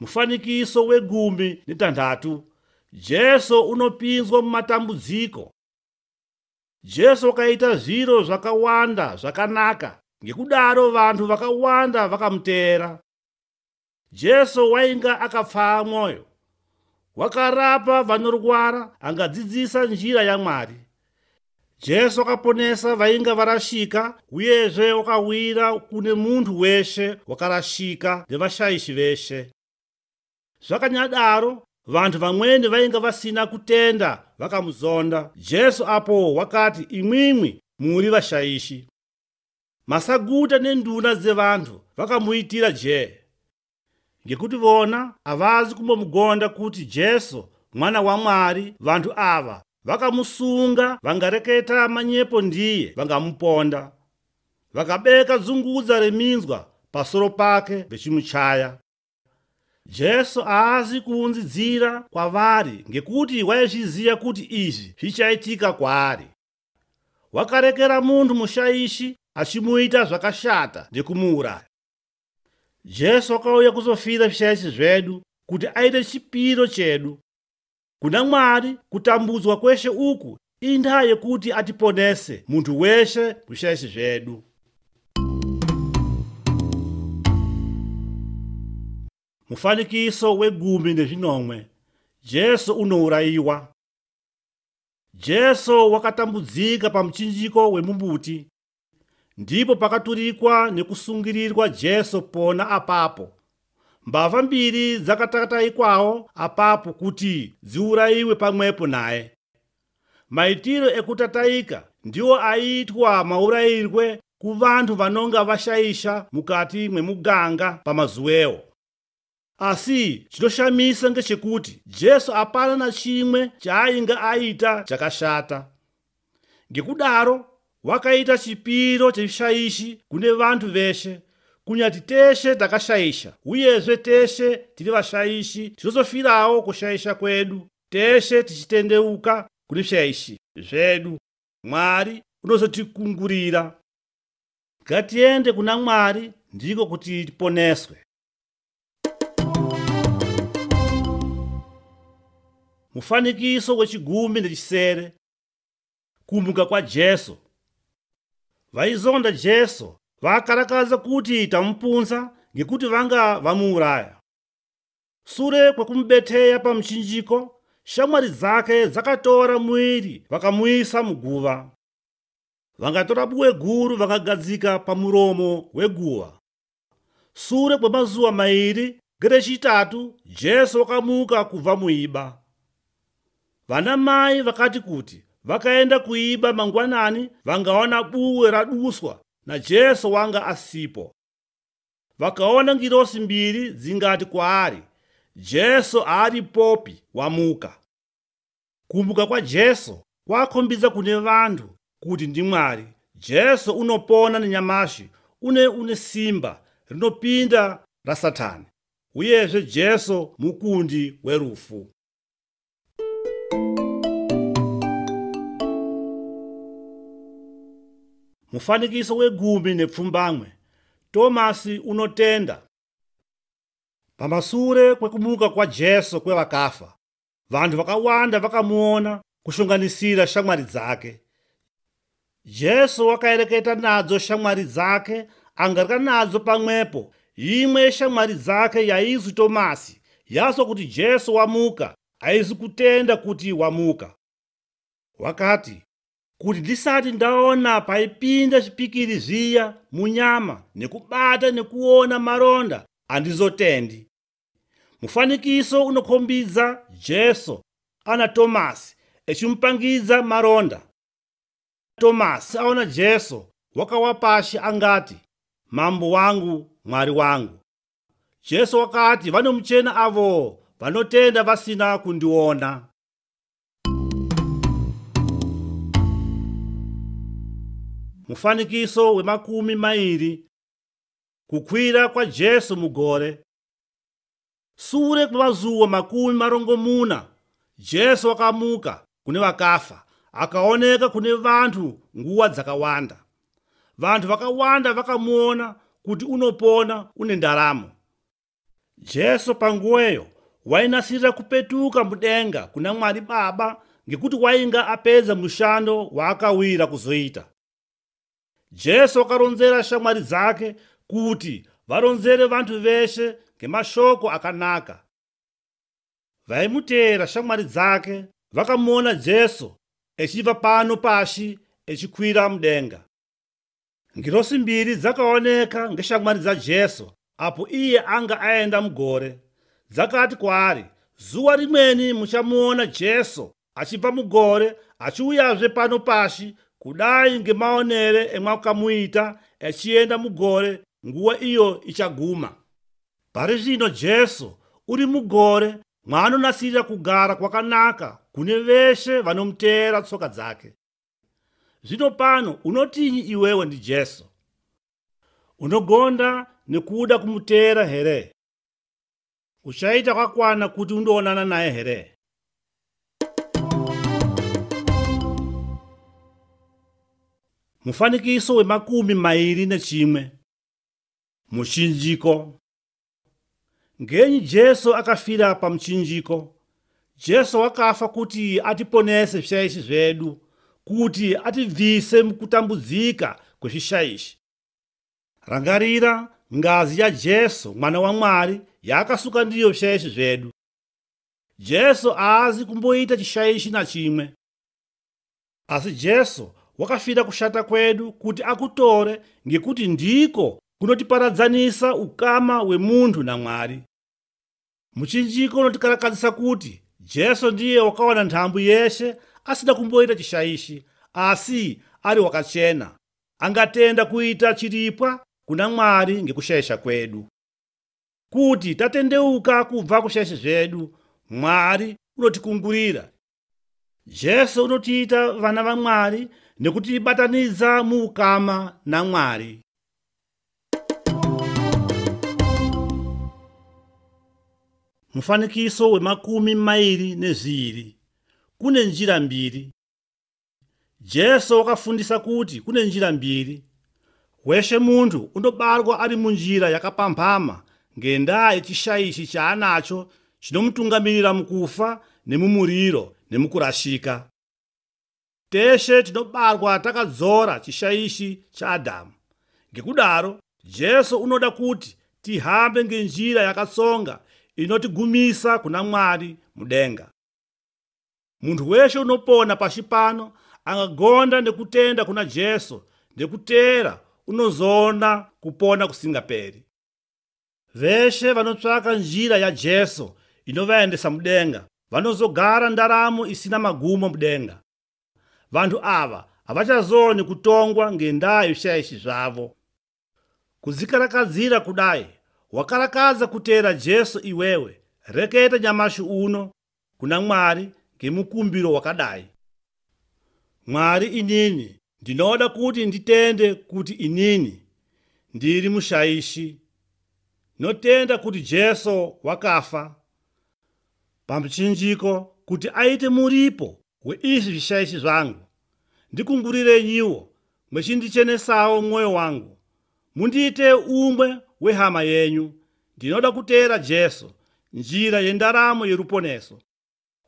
mufanikiso wegumi netanhatu jesu unopinzwa mumatambudziko jesu akaita zviro zvakawanda zvakanaka ngekudaro vanhu vakawanda vakamuteera jesu wainga akapfaa mwoyo wakarapa vanorwara angadzidzisa njira yamwari jesu akaponesa vainga varashika uyezve wakawira kune munhu weshe wakarashika nevashaishi veshe zvakanyadaro vanhu vamwene vainge vasina kutenda vakamuzonda jesu apo wakati imwimwi muri vashaishi masaguta nenduna dzevanhu vakamuitira je ngekuti vona havazi kumbomugonda kuti jesu mwana wamwari vanhu ava vakamusunga vangareketa manyepo ndiye vangamuponda vakabeka dzungudza reminzwa pasoro pake vechimuchaya jesu haasi kuunzidzira kwavari ngekuti waizviziva kuti izvi zvichaitika kwaari wakarekera munhu mushaishi achimuita zvakashata ndekumuuraya jesu akauya kuzofira zvishaishi zvedu kuti aite chipiro chedu kuna mwari kutambudzwa kweshe uku indaa yekuti atiponese munhu weshe muzvishaishi zvedu mufanikiso wegumi nezvinomwe jesu unourayiwa jesu wakatambudzika pamuchinjiko wemumbuti ndipo pakaturikwa nekusungirirwa jesu pona apapo mbavha mbiri dzakatakataikwawo apapo kuti dziurayiwe pamwepo naye maitiro ekutataika ndiwo aiitwa maurayirwe kuvanhu vanonga vashaisha mukati mwemuganga pamazuwewo asi chinoshamisa ngechekuti jesu apana na chimwe chaainge aita chakashata ngekudaro wakaita chipiro cheshaishi kune vantu veshe kunyati teshe takashaisha uyezve teshe tiri vashaishi tinozofirawo kushaisha kwedu teshe tichitendeuka kune zvishaishi zvedu mwari unozotikungurira ngatiende kuna mwari ndiko kuti tiponeswe ufanikiso wechigumi nechisere kumuka kwajesu vaizonda jesu vakarakaza kuti tamupunza ngekuti vanga vamuuraya sure kwekumubeteya pamuchinjiko shamwari dzake dzakatora mwiri vakamuisa muguva vangatora buwe guru vakagadzika pamuromo weguva sure kwemazuva mairi gerechitatu jesu wakamuka kubva muiba vana mai vakati kuti vakaenda kuiba mangwanani vangaona buwe raduswa najesu wanga asipo vakaona ngirosi mbiri dzingati kwaari jesu aari popi wamuka kumuka kwajesu kwakombidza kune vanhu kuti ndi mwari jesu unopona nenyamashi une une simba rinopinda rasatani uyezve jesu mukundi werufu mufanikiso wegumi nepfumbamwe tomasi unotenda pamasure kwekumuka kwajesu kwevakafa vanhu vakawanda vakamuona kushonganisira shamwari dzake jesu akaereketa nadzo shamwari dzake angarika nadzo pamwepo imwe yeshamwari dzake yaizwi tomasi yazwa kuti jesu wamuka aizi kutenda kuti wamuka wakati kuti ndisati ndaona paipinda zvipikiri zviya munyama nekubata nekuona maronda handizotendi mufanikiso unokombidza jesu ana tomasi echimupangidza maronda tomasi aona jesu wakawa pashi angati mambo wangu mwari wangu jesu wakati vanomuchena avo vanotenda vasina kundiona mufanikiso wemakumi mairi kukwira kwajesu mugore sure kwemazuwa makumi marongomuna jesu akamuka kune vakafa akaoneka kune vantu nguva dzakawanda vantu vakawanda vakamuona kuti unopona une ndaramo jesu panguweyo wainasirira kupetuka mudenga kuna mwari baba ngekuti wainga apedza mushando waakawira kuzoita jesu akaronzera shamwari dzake kuti varonzere vantu veshe ngemashoko akanaka vaimuteera shamwari dzake vakamuona jesu echibva pano pashi echikwira mudenga ngirosi mbiri dzakaoneka ngeshamwari dzajesu apo iye anga aenda mugore dzakati kwaari zuva rimweni muchamuona jesu achibva mugore achiuyazve pano pashi kudai ngemaonere emwakamuita echienda mugore nguva iyo ichaguma pari zvino jesu uri mugore mwaanonasirira kugara kwakanaka kune veshe vanomuteera tsoka dzake zvino pano unotinyi iwewe ndijesu unogonda nekuda kumuteera here uchaita kwakwana kuti undoonana naye here mufanikiso wemakumi mairi nechimwe muchinjiko ngenyi jesu akafira pamuchinjiko jesu akafa kuti atiponese zvishaishi zvedu kuti atibvise mukutambudzika kwezvishaishi rangarira ngazi yajesu mwana wamwari yaakasuka ndiyo zvishaishi zvedu jesu aazi kumboita chishaishi nachimwe asi jesu wakafira kushata kwedu kuti akutore ngekuti ndiko kunotiparadzanisa ukama hwemunthu namwari muchinjiko unotikarakadzisa kuti jesu ndiye wakawana nthambu yeshe asina kumboita chishaishi asi ali wakachena angatenda kuita chiripwa kuna mwari ngekushaisha kwedu kuti tatendeuka kubva kushaisha zvedu mwari unotikungurira jesu unotiita vana vamwari nekutibatanidza muukama namwari mufanikiso wemakumi mairi nezviiri kune njira mbiri jesu wakafundisa kuti kune njira mbiri weshe muntu unobarwa ari munjira yakapambama ngendaa yechishaishi chaanacho chinomutungamirira mukufa nemumuriro nemukurashika teshe tinobarwa takadzora chishaishi chaadhamu ngekudaro jesu unoda kuti tihambe ngenjira yakatsonga inotigumisa kuna mwari mudenga munhu weshe unopona pashi pano angagonda nekutenda kuna jesu ndekuteera unozoona kupona kusingaperi veshe vanotsvaka njira yajesu inovaendesa mudenga vanozogara ndaramo isina magumo mudenga vanhu ava havachazoni kutongwa ngendaa yezvishaishi zvavo kudzikarakadzira kudai wakarakadza kuteera jesu iwewe rekete nyamashi uno kuna mwari ngemukumbiro wakadai mwari inini ndinoda kuti nditende kuti inini ndiri mushaishi notenda kuti jesu wakafa pamuchinjiko kuti aite muripo hweisi zvishaisi zvangu ndikungurirenyiwo mwechindichenesawo mwoyo wangu mundiite umwe wehama yenyu ndinoda kuteera jesu njira yendaramo yeruponeso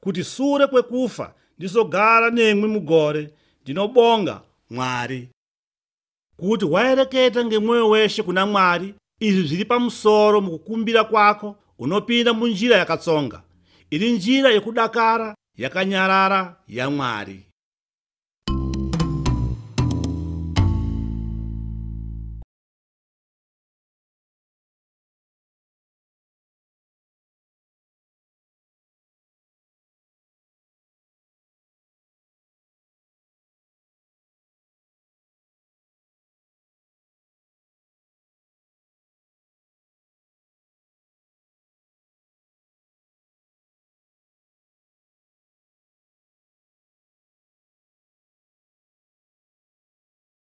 kuti sure kwekufa ndizogara nemwe mugore ndinobonga mwari kuti waereketa ngemwoyo weshe kuna mwari izvi zviri pamusoro mukukumbira kwako unopinda munjira yakatsonga iri njira yekudakara yakanyarara yamwari